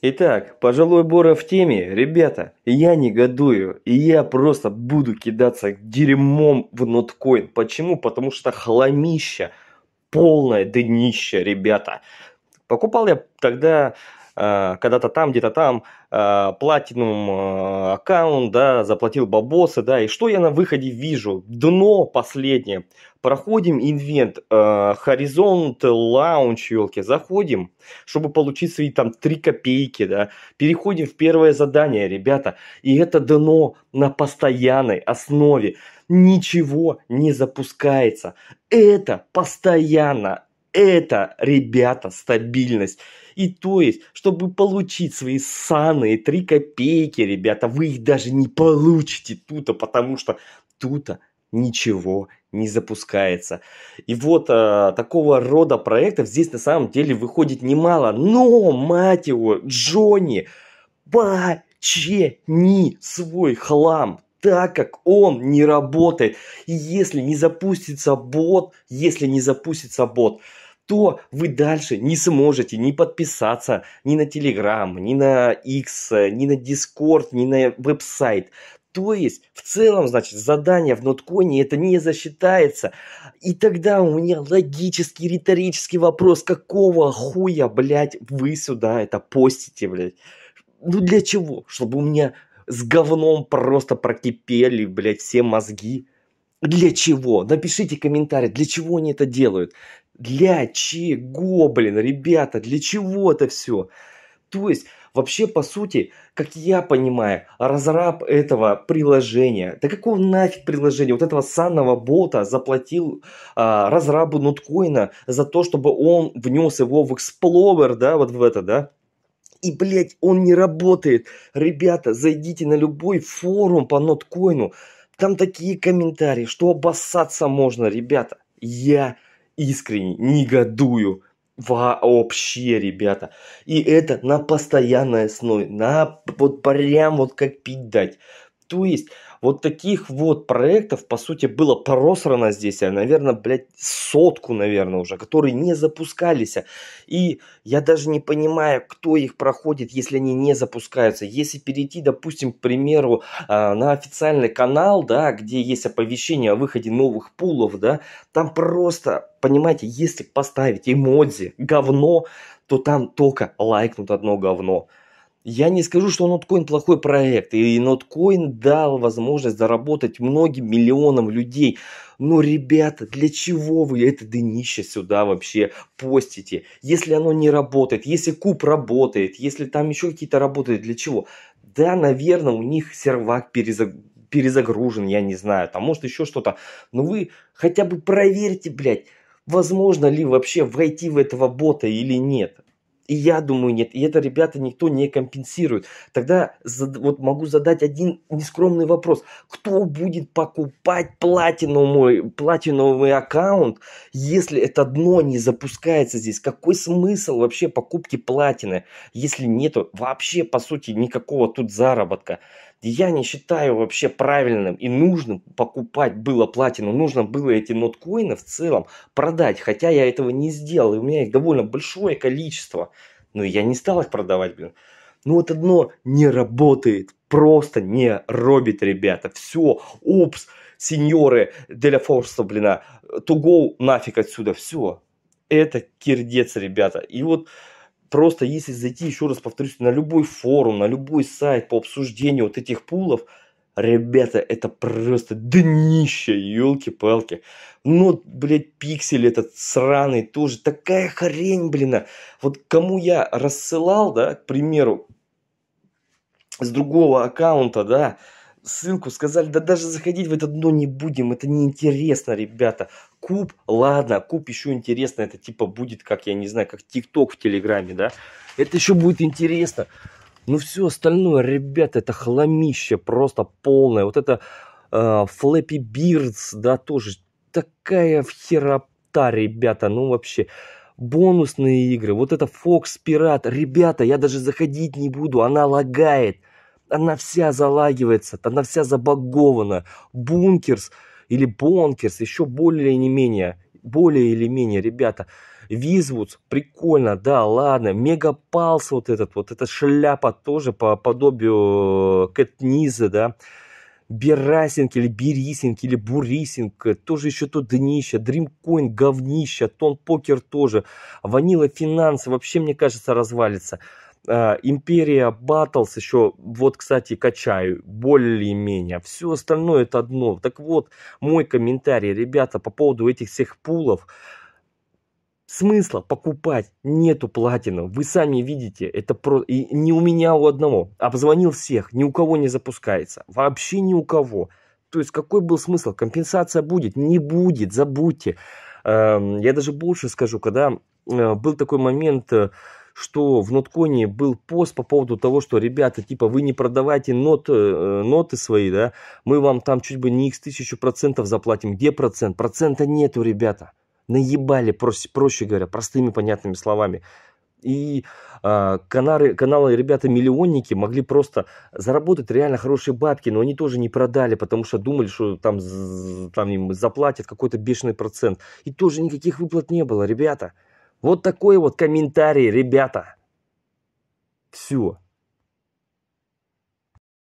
Итак, пожилой Бора в теме. Ребята, я негодую, и я просто буду кидаться дерьмом в ноткоин. Почему? Потому что хламища, полное днище, ребята. Покупал я тогда Э, когда-то там, где-то там, э, платинум э, аккаунт, да, заплатил бабосы, да, и что я на выходе вижу? Дно последнее. Проходим инвент, хоризонт, лаунч, елки, заходим, чтобы получить свои там 3 копейки, да, переходим в первое задание, ребята, и это дно на постоянной основе. Ничего не запускается. Это постоянно, это, ребята, стабильность. И то есть, чтобы получить свои саны, 3 копейки, ребята, вы их даже не получите тута, потому что тута ничего не запускается. И вот э, такого рода проектов здесь на самом деле выходит немало. Но, мать его, Джонни, почини свой хлам так как он не работает. И если не запустится бот, если не запустится бот, то вы дальше не сможете не подписаться ни на Telegram, ни на X, ни на Discord, ни на веб-сайт. То есть, в целом, значит, задание в нотконе это не засчитается. И тогда у меня логический, риторический вопрос, какого хуя, блядь, вы сюда это постите, блядь? Ну для чего? Чтобы у меня с говном просто прокипели, блядь, все мозги. Для чего? Напишите комментарий, для чего они это делают. Для чего, блин, ребята, для чего это все? То есть, вообще, по сути, как я понимаю, разраб этого приложения, да какого нафиг приложения, вот этого санного бота заплатил а, разрабу ноткоина за то, чтобы он внес его в Explorer, да, вот в это, да, и, блядь, он не работает. Ребята, зайдите на любой форум по ноткоину. Там такие комментарии, что обоссаться можно, ребята. Я искренне негодую вообще, ребята. И это на постоянной основе, на вот прям вот как пить дать. То есть вот таких вот проектов, по сути, было просрано здесь, а, наверное, блядь, сотку, наверное, уже, которые не запускались. И я даже не понимаю, кто их проходит, если они не запускаются. Если перейти, допустим, к примеру, а, на официальный канал, да, где есть оповещение о выходе новых пулов, да, там просто, понимаете, если поставить эмодзи говно, то там только лайкнут одно говно. Я не скажу, что Ноткоин плохой проект, и Ноткоин дал возможность заработать многим миллионам людей. Но, ребята, для чего вы это днище сюда вообще постите? Если оно не работает, если куб работает, если там еще какие-то работают, для чего? Да, наверное, у них сервак перезагружен, я не знаю, там может еще что-то. Но вы хотя бы проверьте, блядь, возможно ли вообще войти в этого бота или нет. И я думаю, нет. И это, ребята, никто не компенсирует. Тогда зад, вот могу задать один нескромный вопрос. Кто будет покупать платиновый, платиновый аккаунт, если это дно не запускается здесь? Какой смысл вообще покупки платины, если нету вообще, по сути, никакого тут заработка? я не считаю вообще правильным и нужным покупать было платину. Нужно было эти ноткоины в целом продать, хотя я этого не сделал. И у меня их довольно большое количество. Но я не стал их продавать, блин. Ну вот одно не работает, просто не робит, ребята. Все, опс, сеньоры, для форста, блин, to а, go нафиг отсюда, все. Это кирдец, ребята. И вот просто если зайти, еще раз повторюсь, на любой форум, на любой сайт по обсуждению вот этих пулов, ребята, это просто днище, елки-палки. Но, ну блядь, пиксель этот сраный тоже, такая хрень, блин. А. Вот кому я рассылал, да, к примеру, с другого аккаунта, да, ссылку, сказали, да даже заходить в это дно не будем, это неинтересно, ребята. Куб, ладно, куб еще интересно, это типа будет, как я не знаю, как ТикТок в Телеграме, да? Это еще будет интересно. Но ну все остальное, ребята, это хламище просто полное. Вот это Флэппи э, Бирдс, да, тоже такая херота, ребята, ну вообще бонусные игры, вот это Фокс Пират, ребята, я даже заходить не буду, она лагает она вся залагивается, она вся забагована. Бункерс или Бонкерс, еще более или менее, более или менее, ребята. Визвудс, прикольно, да, ладно. Мегапалс вот этот вот, эта шляпа тоже по подобию э, Кэтниза, да. Берасинг или Берисинг или Бурисинг, тоже еще то днище, Дримкоин говнище, Тон Покер тоже, Ванила Финансы, вообще, мне кажется, развалится. Э, Империя Баттлс еще, вот, кстати, качаю, более-менее. Все остальное это одно. Так вот, мой комментарий, ребята, по поводу этих всех пулов. Смысла покупать нету платину. Вы сами видите, это про... И не у меня, а у одного. Обзвонил всех, ни у кого не запускается. Вообще ни у кого. То есть какой был смысл? Компенсация будет? Не будет, забудьте. Эм, я даже больше скажу, когда э, был такой момент, э, что в нотконе был пост по поводу того, что, ребята, типа, вы не продавайте нот, э, ноты свои, да, мы вам там чуть бы не x тысячу процентов заплатим. Где процент? Процента нету, ребята. Наебали, проще, проще говоря, простыми понятными словами. И э, канары, каналы ребята-миллионники могли просто заработать реально хорошие бабки, но они тоже не продали, потому что думали, что там, там им заплатят какой-то бешеный процент. И тоже никаких выплат не было, ребята. Вот такой вот комментарий, ребята. Все.